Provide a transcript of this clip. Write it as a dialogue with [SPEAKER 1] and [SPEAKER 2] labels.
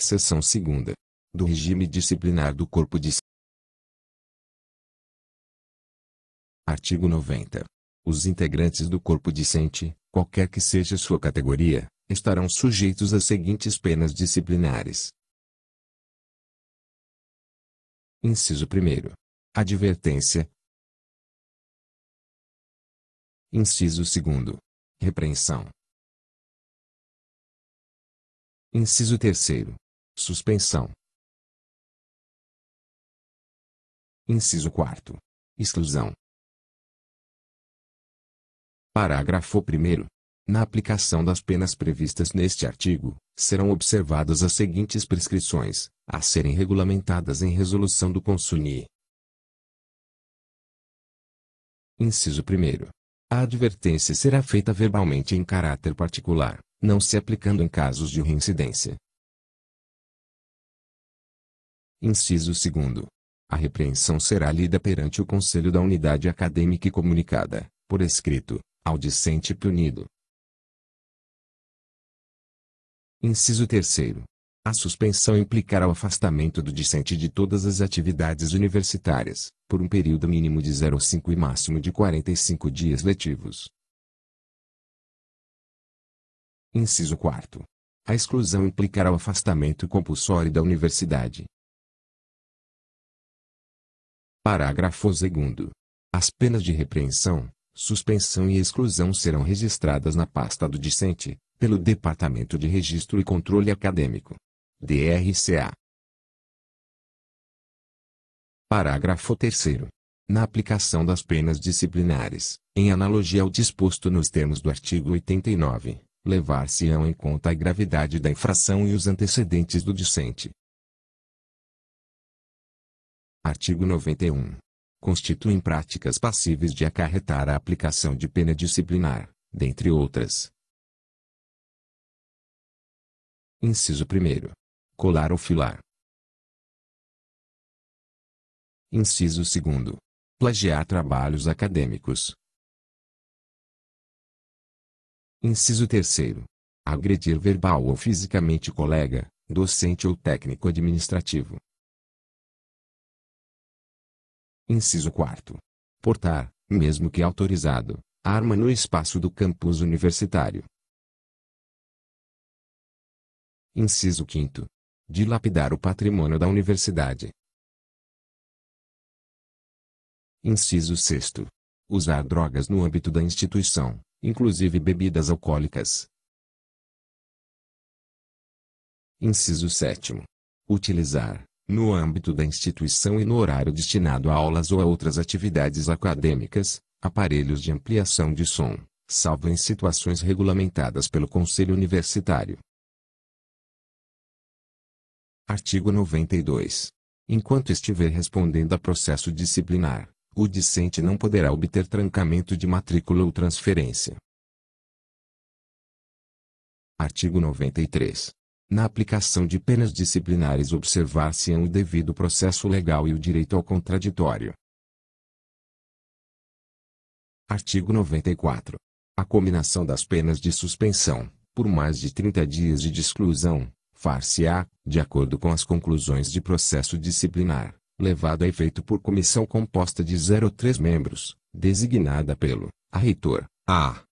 [SPEAKER 1] Seção 2 do Regime Disciplinar do Corpo de Artigo 90. Os integrantes do corpo discente, qualquer que seja sua categoria, estarão sujeitos às seguintes penas disciplinares. Inciso 1. Advertência. Inciso 2. Repreensão. Inciso 3. Suspensão. Inciso 4. Exclusão. Parágrafo 1. Na aplicação das penas previstas neste
[SPEAKER 2] artigo, serão observadas as seguintes prescrições, a serem regulamentadas em resolução do Consuni. Inciso 1. A advertência será feita verbalmente em caráter particular, não se aplicando em casos de reincidência. Inciso segundo. A repreensão será lida perante o Conselho da Unidade Acadêmica e comunicada, por escrito, ao discente punido. Inciso terceiro. A suspensão implicará o afastamento do discente de todas as atividades universitárias, por um período mínimo de 0,5 e máximo de 45 dias
[SPEAKER 1] letivos. Inciso 4. A exclusão implicará o afastamento compulsório da universidade,
[SPEAKER 2] Parágrafo 2 As penas de repreensão, suspensão e exclusão serão registradas na pasta do discente, pelo Departamento de Registro e Controle Acadêmico. DRCA. Parágrafo 3 na aplicação das penas disciplinares, em analogia ao disposto nos termos do artigo 89, levar-se-ão em conta a gravidade da infração e os antecedentes do discente, Artigo 91. Constituem práticas passíveis de acarretar a aplicação
[SPEAKER 1] de pena disciplinar, dentre outras. Inciso 1. Colar ou filar. Inciso 2. Plagiar trabalhos acadêmicos. Inciso 3. Agredir verbal ou fisicamente colega, docente ou técnico administrativo, Inciso 4. Portar, mesmo que autorizado, arma no espaço do campus universitário. Inciso 5. Dilapidar o patrimônio da universidade. Inciso 6. Usar drogas no âmbito da instituição, inclusive bebidas alcoólicas.
[SPEAKER 2] Inciso 7. Utilizar, no âmbito da instituição e no horário destinado a aulas ou a outras atividades acadêmicas, aparelhos de ampliação de som, salvo em situações regulamentadas pelo Conselho Universitário. Artigo 92. Enquanto estiver respondendo a processo disciplinar, o discente não poderá obter trancamento de matrícula ou transferência. Artigo 93 na aplicação de penas disciplinares observar-se-ão o devido processo legal e o direito ao contraditório. Artigo 94. A combinação das penas de suspensão, por mais de 30 dias e de exclusão, far-se-á, de acordo com as conclusões de processo disciplinar, levado a efeito por comissão composta de 03 ou membros, designada pelo a reitor, a